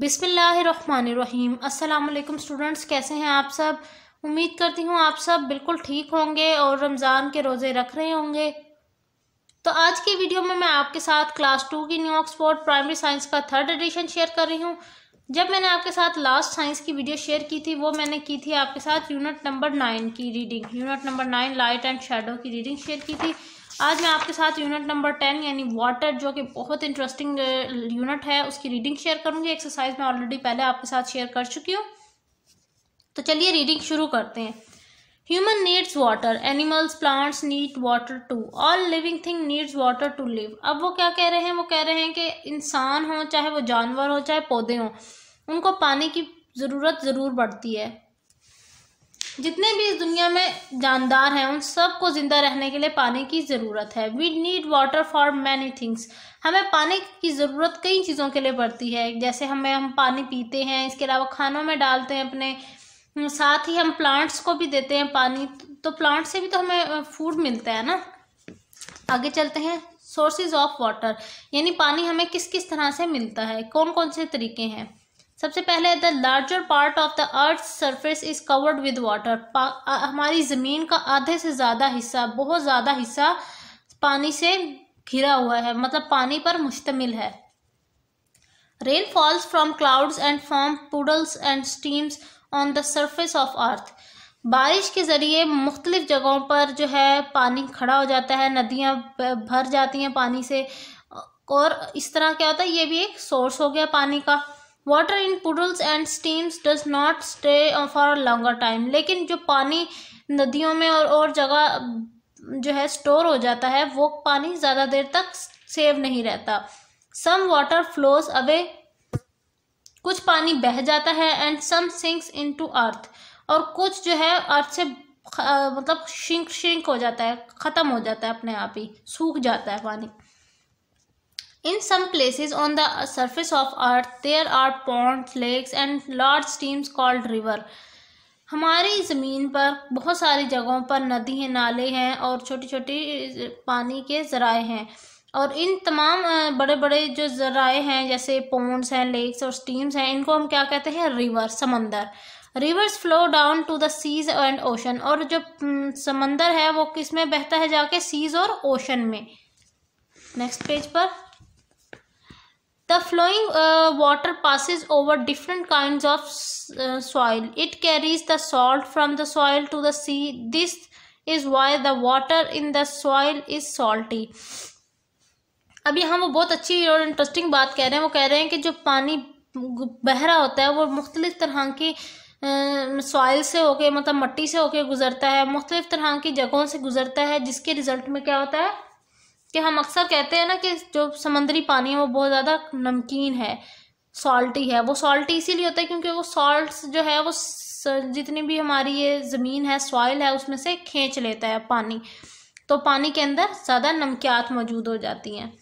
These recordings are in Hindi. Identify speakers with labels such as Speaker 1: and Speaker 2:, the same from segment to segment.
Speaker 1: बिसमीम् अल्लाम स्टूडेंट्स कैसे हैं आप सब उम्मीद करती हूँ आप सब बिल्कुल ठीक होंगे और रमज़ान के रोज़े रख रहे होंगे तो आज की वीडियो में मैं आपके साथ क्लास टू की न्यू ऑक्सफोर्ड प्राइमरी साइंस का थर्ड एडिशन शेयर कर रही हूँ जब मैंने आपके साथ लास्ट साइंस की वीडियो शेयर की थी वो मैंने की थी आपके साथ यूनिट नंबर नाइन की reading unit number nine light and shadow की रीडिंग शेयर की थी आज मैं आपके साथ यूनिट नंबर टेन यानी वाटर जो कि बहुत इंटरेस्टिंग यूनिट uh, है उसकी रीडिंग शेयर करूंगी एक्सरसाइज मैं ऑलरेडी पहले आपके साथ शेयर कर चुकी हूँ तो चलिए रीडिंग शुरू करते हैं human needs water animals plants need water too all living thing needs water to live अब वो क्या कह रहे हैं वो कह रहे हैं कि इंसान हो चाहे वो जानवर हो चाहे पौधे हों उनको पानी की ज़रूरत ज़रूर बढ़ती है जितने भी इस दुनिया में जानदार हैं उन सबको ज़िंदा रहने के लिए पानी की ज़रूरत है we need water for many things हमें पानी की ज़रूरत कई चीज़ों के लिए पड़ती है जैसे हमें हम पानी पीते हैं इसके अलावा खानों में डालते हैं अपने साथ ही हम प्लांट्स को भी देते हैं पानी तो प्लांट से भी तो हमें फूड मिलता है ना आगे चलते हैं सोर्सेज ऑफ वाटर यानी पानी हमें किस किस तरह से मिलता है कौन कौन से तरीके हैं सबसे पहले the larger part of the earth surface is covered with water हमारी ज़मीन का आधे से ज़्यादा हिस्सा बहुत ज़्यादा हिस्सा पानी से घिरा हुआ है मतलब पानी पर मुश्तमिल है rain falls from clouds and form puddles and streams on the surface of earth बारिश के ज़रिए मुख्तलिफ़ जगहों पर जो है पानी खड़ा हो जाता है नदियाँ भर जाती हैं पानी से और इस तरह क्या होता है ये भी एक सोर्स हो गया पानी का water in puddles and streams does not stay for a longer time लेकिन जो पानी नदियों में और और जगह जो है स्टोर हो जाता है वो पानी ज़्यादा देर तक सेव नहीं रहता सम वाटर फ्लोज अवे कुछ पानी बह जाता है and some sinks into earth और कुछ जो है अर्थ से मतलब शिंक शिंक हो जाता है ख़त्म हो जाता है अपने आप ही सूख जाता है पानी In some places on the surface of earth there are ponds, lakes and large streams called river. हमारी ज़मीन पर बहुत सारी जगहों पर नदी हैं नाले हैं और छोटी छोटी पानी के ज़राए हैं और इन तमाम बड़े बड़े जो ज़राए हैं जैसे पोन्ड्स हैं लेक्स और स्टीम्स हैं इनको हम क्या कहते हैं रिवर समंदर rivers flow down to the seas and ocean और जो समंदर है वो किस में बहता है जाके सीज और ओशन में नेक्स्ट पेज पर flowing uh, water passes over different kinds of uh, soil. It carries the salt from the soil to the sea. This is why the water in the soil is salty. अभी हम वो बहुत अच्छी और इंटरेस्टिंग बात कह रहे हैं वो कह रहे हैं कि जो पानी बह रहा होता है वो मुख्तलिफ़ तरह की सॉइल से होके मतलब मट्टी से होके गुजरता है मुख्तलिफ़ तरह की जगहों से गुजरता है जिसके रिज़ल्ट में क्या होता है कि हम अक्सर कहते हैं ना कि जो समंदरी पानी है वो बहुत ज़्यादा नमकीन है सॉल्टी है वो सॉल्टी इसीलिए होता है क्योंकि वो सॉल्ट जो है वो जितनी भी हमारी ये ज़मीन है सॉइल है उसमें से खींच लेता है पानी तो पानी के अंदर ज़्यादा नमकियात मौजूद हो जाती हैं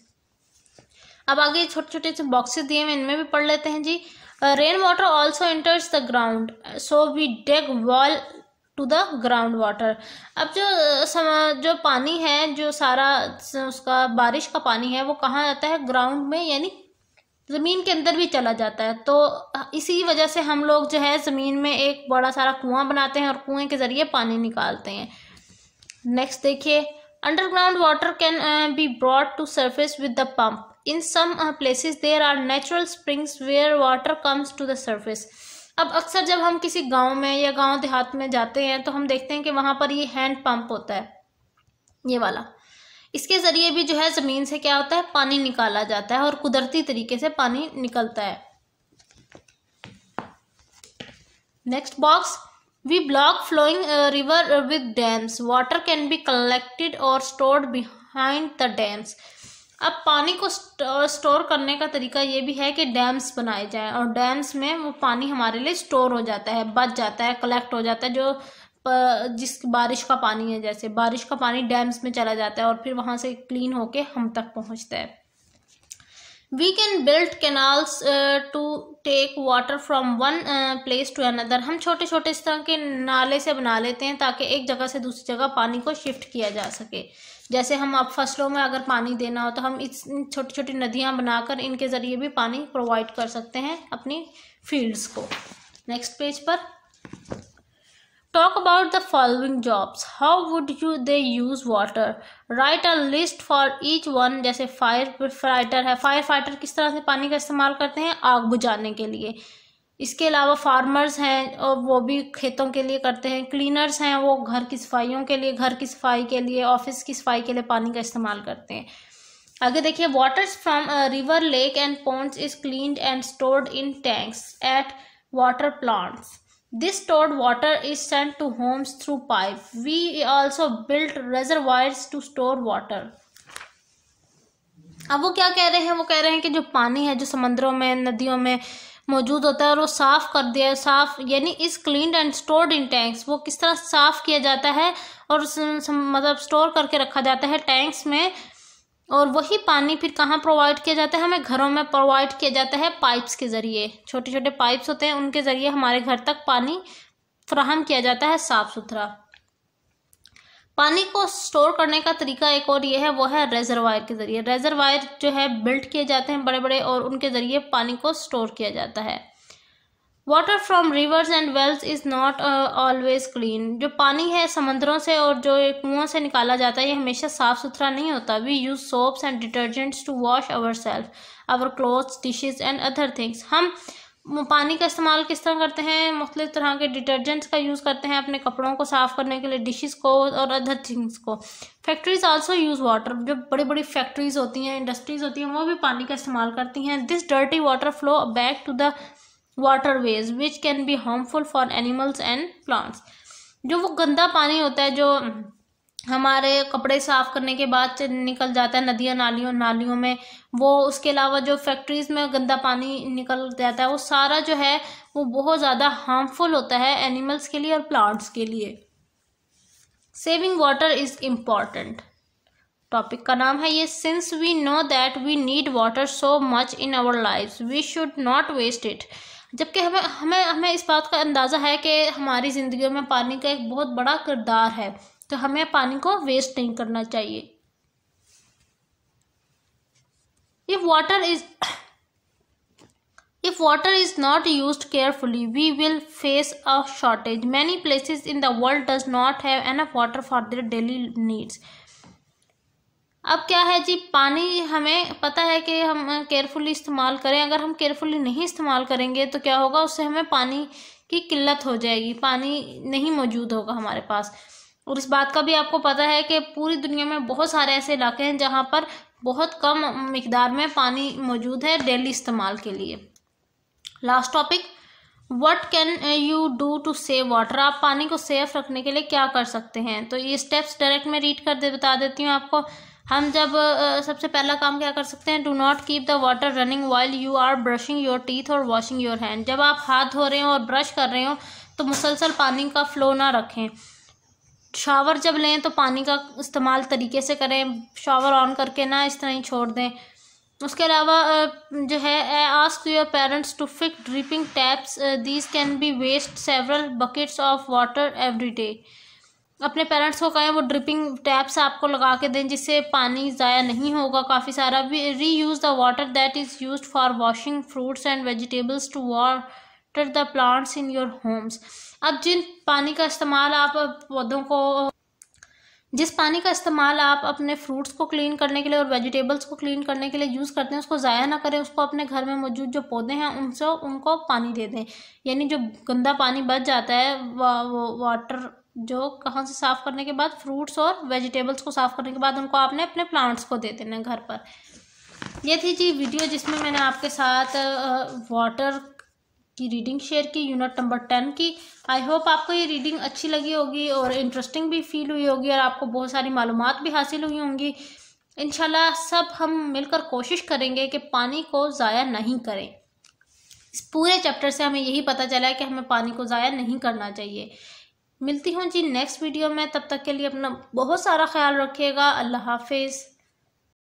Speaker 1: अब आगे छोटे छोटे से बॉक्सेस दिए हुए इनमें भी पढ़ लेते हैं जी rain water also enters the ground so we dig well to the ground water अब जो समा जो पानी है जो सारा उसका बारिश का पानी है वो कहाँ आता है ग्राउंड में यानी ज़मीन के अंदर भी चला जाता है तो इसी वजह से हम लोग जो है ज़मीन में एक बड़ा सारा कुआं बनाते हैं और कुएं के ज़रिए पानी निकालते हैं नेक्स्ट देखिए underground water can be brought to surface with the pump in some places there are natural springs where water comes to the surface अब अक्सर जब हम किसी गांव में या गांव देहात में जाते हैं तो हम देखते हैं कि वहां पर ये हैंड पंप होता है ये वाला इसके ज़रिए भी जो है ज़मीन से क्या होता है पानी निकाला जाता है और कुदरती तरीके से पानी निकलता है next box we block flowing river with dams water can be collected और स्टोर्ड बिहाइंड द डैम्स अब पानी को स्टोर करने का तरीका ये भी है कि डैम्स बनाए जाएं और डैम्स में वो पानी हमारे लिए स्टोर हो जाता है बच जाता है कलेक्ट हो जाता है जो जिस बारिश का पानी है जैसे बारिश का पानी डैम्स में चला जाता है और फिर वहाँ से क्लीन होके हम तक पहुँचता है we can build canals to take water from one place to another हम छोटे छोटे इस तरह के नाले से बना लेते हैं ताकि एक जगह से दूसरी जगह पानी को शिफ्ट किया जा सके जैसे हम अब फसलों में अगर पानी देना हो तो हम इस छोटी छोटी नदियाँ बनाकर इनके ज़रिए भी पानी प्रोवाइड कर सकते हैं अपनी फील्ड्स को नेक्स्ट पेज पर Talk about the following jobs. How would you they use water? Write a list for each one. जैसे फायर फाइटर है फायर फाइटर किस तरह से पानी का इस्तेमाल करते हैं आग बुझाने के लिए इसके अलावा फार्मर्स हैं और वो भी खेतों के लिए करते हैं क्लीनर्स हैं वो घर की सफाइयों के लिए घर की सफाई के लिए ऑफिस की सफाई के लिए पानी का इस्तेमाल करते हैं आगे देखिए waters from river lake and ponds is cleaned and stored in tanks at water plants This stored water is sent to homes through pipe. We also built reservoirs to store water. अब वो क्या कह रहे हैं वो कह रहे हैं कि जो पानी है जो समंदरों में नदियों में मौजूद होता है और वो साफ़ कर दिया है साफ़ यानी इस clean and stored in tanks वो किस तरह साफ़ किया जाता है और मतलब स्टोर करके रखा जाता है टैंक्स में और वही पानी फिर कहाँ प्रोवाइड किया जाता है हमें घरों में प्रोवाइड किया जाता है पाइप्स के ज़रिए छोटे छोटे पाइप्स होते हैं उनके ज़रिए हमारे घर तक पानी फ्राहम किया जाता है साफ़ सुथरा पानी को स्टोर करने का तरीका एक और ये है वो है रेजरवायर के ज़रिए रेजरवायर जो है बिल्ट किए जाते हैं बड़े बड़े और उनके ज़रिए पानी को स्टोर किया जाता है water from rivers and wells is not always clean जो पानी है समंदरों से और जो कुओं से निकाला जाता है ये हमेशा साफ़ सुथरा नहीं होता we use soaps and detergents to wash our self our clothes dishes and other things हम पानी का इस्तेमाल किस तरह करते हैं मुख्तलिफ़ तरह के डिटर्जेंट्स का यूज़ करते हैं अपने कपड़ों को साफ़ करने के लिए डिशेज़ को और अदर थिंग्स को फैक्ट्रीज़ आल्सो यूज़ वाटर जो बड़ी बड़ी फैक्ट्रीज़ होती हैं इंडस्ट्रीज़ होती हैं वो भी पानी का इस्तेमाल करती हैं this dirty water flow back to the waterways which can be harmful for animals and plants जो वो गंदा पानी होता है जो हमारे कपड़े साफ करने के बाद निकल जाता है नदियाँ नालियों नालियों में वो उसके अलावा जो फैक्ट्रीज़ में गंदा पानी निकल जाता है वो सारा जो है वो बहुत ज़्यादा हार्मफुल होता है एनिमल्स के लिए और प्लांट्स के लिए saving water is important topic का नाम है ये since we know that we need water so much in our life we should not waste it जबकि हमें हमें हमें इस बात का अंदाज़ा है कि हमारी ज़िंदगी में पानी का एक बहुत बड़ा किरदार है तो हमें पानी को वेस्ट नहीं करना चाहिए if water is if water is not use carefully we will face a shortage many places in the world does not have an water for their daily needs अब क्या है जी पानी हमें पता है कि हम केयरफुली इस्तेमाल करें अगर हम केयरफुली नहीं इस्तेमाल करेंगे तो क्या होगा उससे हमें पानी की किल्लत हो जाएगी पानी नहीं मौजूद होगा हमारे पास और इस बात का भी आपको पता है कि पूरी दुनिया में बहुत सारे ऐसे इलाके हैं जहाँ पर बहुत कम मकदार में पानी मौजूद है डेली इस्तेमाल के लिए last topic what can you do to save water आप पानी को सेफ रखने के लिए क्या कर सकते हैं तो ये स्टेप्स डायरेक्ट मैं रीड कर दे बता देती हूँ आपको हम जब सबसे पहला काम क्या कर सकते हैं do not keep the water running while you are brushing your teeth और वॉशिंग योर हैंड जब आप हाथ धो रहे हो और ब्रश कर रहे हो तो मुसलसल पानी का फ़्लो ना रखें शावर जब लें तो पानी का इस्तेमाल तरीके से करें शावर ऑन करके ना इस तरह ही छोड़ दें उसके अलावा जो है I ask your parents to fix dripping taps these can be waste several buckets of water every day अपने पेरेंट्स को कहें वो ड्रिपिंग टैप्स आपको लगा के दें जिससे पानी ज़ाया नहीं होगा काफ़ी सारा reuse the water that is use for washing fruits and vegetables to water the plants in your homes अब जिन पानी का इस्तेमाल आप पौधों को जिस पानी का इस्तेमाल आप अपने फ्रूट्स को क्लीन करने के लिए और वेजिटेबल्स को क्लीन करने के लिए यूज़ करते हैं उसको ज़ाया ना करें उसको अपने घर में मौजूद जो पौधे हैं उनसे उनको पानी दे दें यानी जो गंदा पानी बच जाता है वा, वो वाटर जो कहाँ से साफ़ करने के बाद फ्रूट्स और वेजिटेबल्स को साफ़ करने के बाद उनको आपने अपने प्लांट्स को दे देना घर पर ये थी जी वीडियो जिसमें मैंने आपके साथ वाटर की रीडिंग शेयर की यूनिट नंबर टेन की आई होप आपको ये रीडिंग अच्छी लगी होगी और इंटरेस्टिंग भी फील हुई होगी और आपको बहुत सारी मालूम भी हासिल हुई होंगी इन सब हम मिलकर कोशिश करेंगे कि पानी को ज़ाया नहीं करें इस पूरे चैप्टर से हमें यही पता चला है कि हमें पानी को ज़ाया नहीं करना चाहिए मिलती हूँ जी नेक्स्ट वीडियो में तब तक के लिए अपना बहुत सारा ख्याल रखिएगा अल्लाह हाफिज़